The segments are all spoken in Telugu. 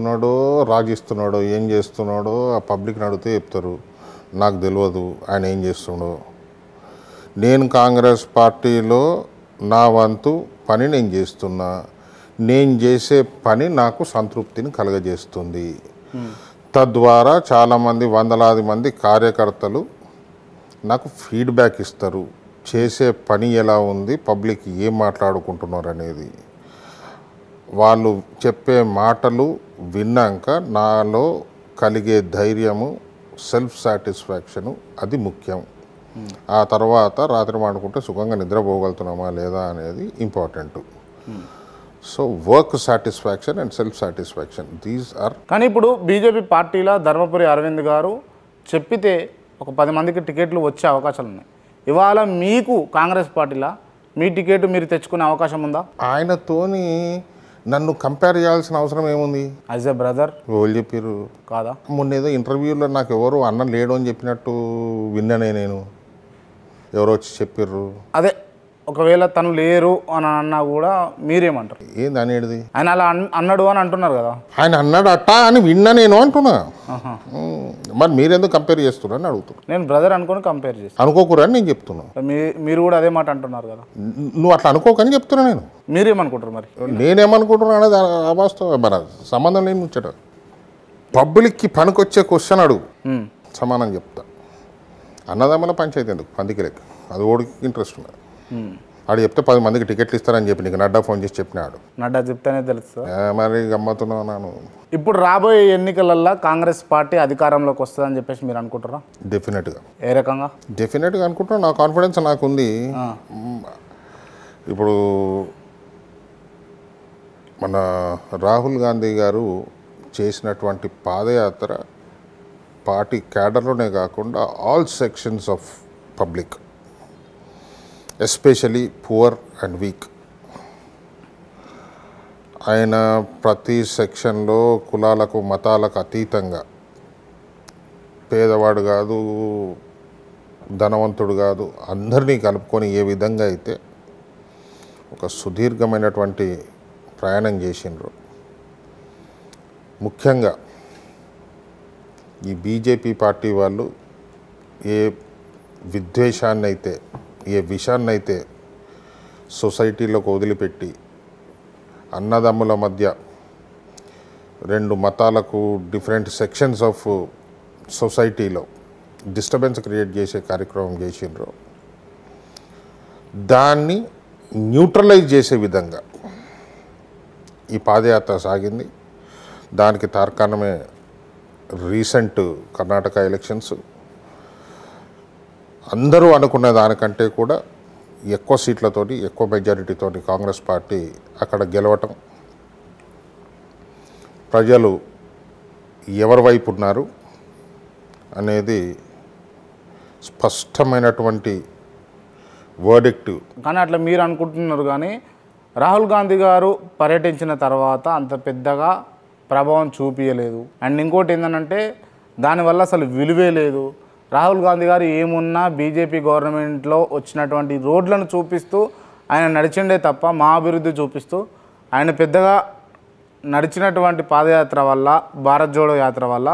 ఉన్నాడు రాగిస్తున్నాడు ఏం చేస్తున్నాడో ఆ పబ్లిక్ని అడిగితే చెప్తారు నాకు తెలియదు ఆయన ఏం చేస్తున్నాడో నేను కాంగ్రెస్ పార్టీలో నా వంతు పని నేను చేస్తున్నా నేను చేసే పని నాకు సంతృప్తిని కలగజేస్తుంది తద్వారా చాలామంది వందలాది మంది కార్యకర్తలు నాకు ఫీడ్బ్యాక్ ఇస్తారు చేసే పని ఎలా ఉంది పబ్లిక్ ఏం మాట్లాడుకుంటున్నారు అనేది వాళ్ళు చెప్పే మాటలు విన్నాక నాలో కలిగే ధైర్యము సెల్ఫ్ సాటిస్ఫాక్షను అది ముఖ్యం ఆ తర్వాత రాత్రి మాడుకుంటే సుఖంగా నిద్రపోగలుగుతున్నామా లేదా అనేది important so work satisfaction and self satisfaction these are కానీ ఇప్పుడు బీజేపీ పార్టీలో ధర్మపురి అరవింద్ గారు చెప్పితే ఒక పది మందికి టికెట్లు వచ్చే అవకాశాలు ఉన్నాయి ఇవాళ మీకు కాంగ్రెస్ పార్టీలో మీ టికెట్ మీరు తెచ్చుకునే అవకాశం ఉందా ఆయనతోని నన్ను కంపేర్ చేయాల్సిన అవసరం ఏముంది యాజ్ ఎ బ్రదర్ వాళ్ళు చెప్పారు కాదా మొన్న ఏదో ఇంటర్వ్యూలో నాకు ఎవరు అన్నం లేడు అని చెప్పినట్టు విన్నానే నేను ఎవరో వచ్చి చెప్పారు అదే ఒకవేళ తను లేరు అని అన్నా కూడా మీరేమంటారు ఏంది అనేది ఆయన అలా అన్నాడు అని అంటున్నారు కదా ఆయన అన్నాడు అట్ట అని విన్నా నేను అంటున్నా మరి మీరెందుకు కంపేర్ చేస్తున్నారు అని అడుగుతున్నాను నేను బ్రదర్ అనుకుని కంపేర్ చేస్తాను అనుకోకూరని నేను చెప్తున్నాను మీరు కూడా అదే మాట అంటున్నారు కదా నువ్వు అట్లా అనుకోకని చెప్తున్నా నేను మీరేమనుకుంటారు మరి నేనేమనుకుంటున్నా అనేది అవాస్తవం మన సంబంధం లేని ముచ్చట పబ్లిక్కి పనికొచ్చే క్వశ్చన్ అడుగు సమానం చెప్తా అన్నదమ్మల పంచాయతీ ఎందుకు పందికి లెక్క అది ఓడికి ఇంట్రెస్ట్ ఉన్నది ఆడు చెప్తే పది మందికి టికెట్లు ఇస్తారని చెప్పి నీకు నడ్డా ఫోన్ చేసి చెప్పినాడు నడ్డా చెప్తేనే తెలుసు మరి గమ్మతున్నావు ఇప్పుడు రాబోయే ఎన్నికలల్లో కాంగ్రెస్ పార్టీ అధికారంలోకి వస్తుందని చెప్పేసి మీరు అనుకుంటారా డెఫినెట్గా ఏ రకంగా డెఫినెట్గా అనుకుంటున్నా నా కాన్ఫిడెన్స్ నాకు ఉంది ఇప్పుడు మన రాహుల్ గాంధీ గారు చేసినటువంటి పాదయాత్ర పార్టీ క్యాడర్లోనే కాకుండా all sections of public especially poor and weak ఆయన ప్రతి సెక్షన్లో కులాలకు మతాలకు అతీతంగా పేదవాడు కాదు ధనవంతుడు కాదు అందరినీ కలుపుకొని ఏ విధంగా అయితే ఒక సుదీర్ఘమైనటువంటి ప్రయాణం చేసిండ్రు ముఖ్యంగా ఈ బీజేపీ పార్టీ వాళ్ళు ఏ విద్వేషాన్ని అయితే ఏ విషాన్నైతే సొసైటీలోకి వదిలిపెట్టి అన్నదమ్ముల మధ్య రెండు మతాలకు డిఫరెంట్ సెక్షన్స్ ఆఫ్ సొసైటీలో డిస్టర్బెన్స్ క్రియేట్ చేసే కార్యక్రమం చేసిండ్రు దాన్ని న్యూట్రలైజ్ చేసే విధంగా ఈ పాదయాత్ర సాగింది దానికి తార్కాణమే రీసెంట్ కర్ణాటక ఎలక్షన్స్ అందరూ అనుకున్న దానికంటే కూడా ఎక్కువ సీట్లతోటి ఎక్కువ మెజారిటీతోటి కాంగ్రెస్ పార్టీ అక్కడ గెలవటం ప్రజలు ఎవరి వైపు ఉన్నారు అనేది స్పష్టమైనటువంటి వర్డిక్ట్ కానీ అట్లా మీరు అనుకుంటున్నారు కానీ రాహుల్ గాంధీ గారు పర్యటించిన తర్వాత అంత పెద్దగా ప్రభావం చూపించలేదు అండ్ ఇంకోటి ఏంటంటే దానివల్ల అసలు విలువే లేదు రాహుల్ గాంధీ గారు ఏమున్నా బీజేపీ గవర్నమెంట్లో వచ్చినటువంటి రోడ్లను చూపిస్తూ ఆయన నడిచిండే తప్ప మా అభివృద్ధి చూపిస్తూ ఆయన పెద్దగా నడిచినటువంటి పాదయాత్ర వల్ల భారత్ జోడో యాత్ర వల్ల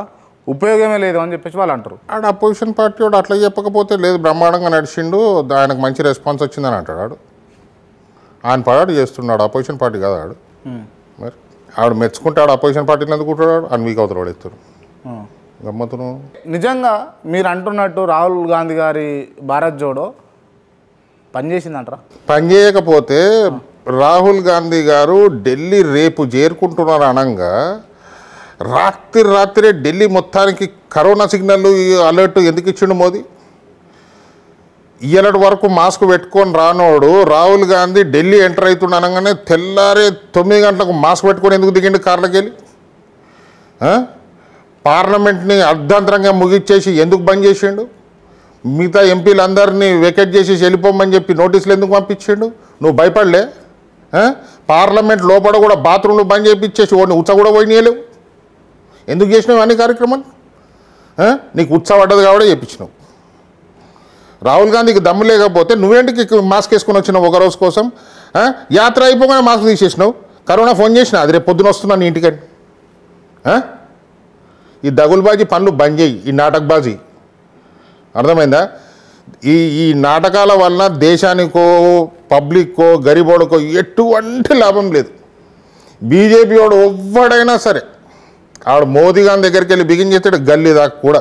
ఉపయోగమే లేదు అని చెప్పేసి వాళ్ళు అంటారు ఆడు అపోజిషన్ పార్టీ వాడు అట్లా చెప్పకపోతే లేదు బ్రహ్మాండంగా నడిచిండు ఆయనకు మంచి రెస్పాన్స్ వచ్చిందని అంటాడు ఆడు ఆయన పడాడు చేస్తున్నాడు అపోజిషన్ పార్టీ కాదు ఆడు మరి ఆవిడ ఆడు అపోజిషన్ పార్టీని ఎందుకు కూర్చోడాడు అని మీకు అవతల వాడు గమ్మతును నిజంగా మీరు అంటున్నట్టు రాహుల్ గాంధీ గారి భారత్ జోడో పనిచేసిందంటారా పనిచేయకపోతే రాహుల్ గాంధీ గారు ఢిల్లీ రేపు చేరుకుంటున్నారు అనగా రాత్రి రాత్రే ఢిల్లీ మొత్తానికి కరోనా సిగ్నల్ అలర్ట్ ఎందుకు ఇచ్చిండు మోదీ ఇయ్యలటి వరకు మాస్క్ పెట్టుకొని రానోడు రాహుల్ గాంధీ ఢిల్లీ ఎంటర్ అవుతుండ అనగానే తెల్లారే తొమ్మిది గంటలకు మాస్క్ పెట్టుకొని ఎందుకు దిగిండు కార్లకెళ్ళి పార్లమెంట్ని అర్ధాంతరంగా ముగిచ్చేసి ఎందుకు బంద్ చేసిండు మిగతా ఎంపీలందరినీ వెకెట్ చేసి వెళ్ళిపోమని చెప్పి నోటీసులు ఎందుకు పంపించిండు నువ్వు భయపడలే పార్లమెంట్ లోపల కూడా బాత్రూమ్లు బంద్ చేయించేసి వాడిని ఉత్సవ కూడా పోయినాయలేవు ఎందుకు చేసినావు అన్ని కార్యక్రమాలు నీకు ఉత్సవ పడ్డది కాబట్టి చెప్పించినావు రాహుల్ గాంధీకి దమ్ము లేకపోతే నువ్వేంటికి మాస్క్ వేసుకుని వచ్చినావు ఒక రోజు కోసం యాత్ర అయిపోగానే మాస్క్ తీసేసినావు కరోనా ఫోన్ చేసినావు అది రేపు పొద్దున వస్తున్నాను నీ ఇంటికని ఈ దగులుబాజీ పనులు బంద్ చేయి ఈ నాటకబాజీ అర్థమైందా ఈ ఈ నాటకాల వలన దేశానికో పబ్లిక్కో గరిబోడకో ఎటువంటి లాభం లేదు బీజేపీ వాడు ఎవ్వడైనా సరే ఆవిడ మోదీ గారి దగ్గరికి వెళ్ళి బిగిన్ చేస్తాడు గల్లీ దాకా కూడా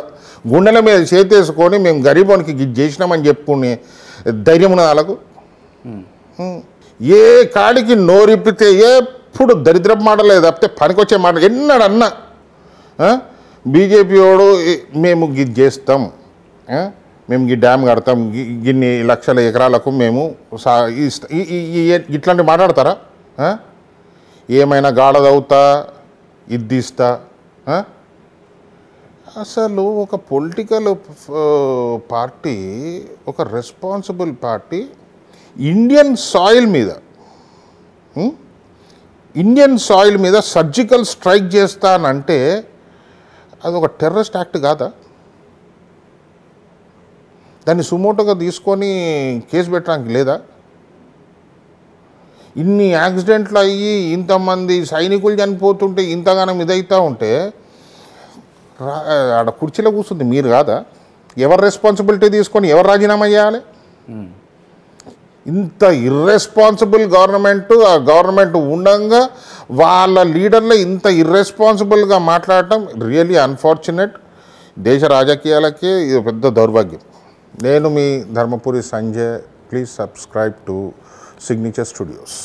గుండెల మీద చేతేసుకొని మేము గరీబోనికి గిజ్ చేసినామని చెప్పుకునే ధైర్యం ఉన్న వాళ్ళకు ఏ కాడికి నోరిప్పితే ఎప్పుడు దరిద్రపు మాటలేదు తప్పితే పనికొచ్చే మాట ఎన్నడన్నా బీజేపీ వాడు మేము గిది చేస్తాం మేము ఈ డ్యామ్ కడతాం గిన్ని లక్షల ఎకరాలకు మేము సా ఇట్లాంటివి మాట్లాడతారా ఏమైనా గాడదవుతా ఇద్దిస్తా అసలు ఒక పొలిటికల్ పార్టీ ఒక రెస్పాన్సిబుల్ పార్టీ ఇండియన్ సాయిల్ మీద ఇండియన్ సాయిల్ మీద సర్జికల్ స్ట్రైక్ చేస్తానంటే అది ఒక టెర్రరిస్ట్ యాక్ట్ కాదా దాన్ని సుమోటోగా తీసుకొని కేసు పెట్టడానికి లేదా ఇన్ని యాక్సిడెంట్లు అయ్యి ఇంతమంది సైనికులు చనిపోతుంటే ఇంతగానం ఇదైతా ఉంటే ఆడ కుర్చీలో కూర్చుంది మీరు కాదా ఎవరు రెస్పాన్సిబిలిటీ తీసుకొని ఎవరు రాజీనామా చేయాలి ఇంత ఇర్రెస్పాన్సిబుల్ గవర్నమెంట్ ఆ గవర్నమెంట్ ఉండగా వాళ్ళ లీడర్లు ఇంత ఇర్రెస్పాన్సిబుల్గా మాట్లాడటం రియలీ అన్ఫార్చునేట్ దేశ రాజకీయాలకే ఇది పెద్ద దౌర్భాగ్యం నేను మీ Dharmapuri Sanjay please subscribe to signature studios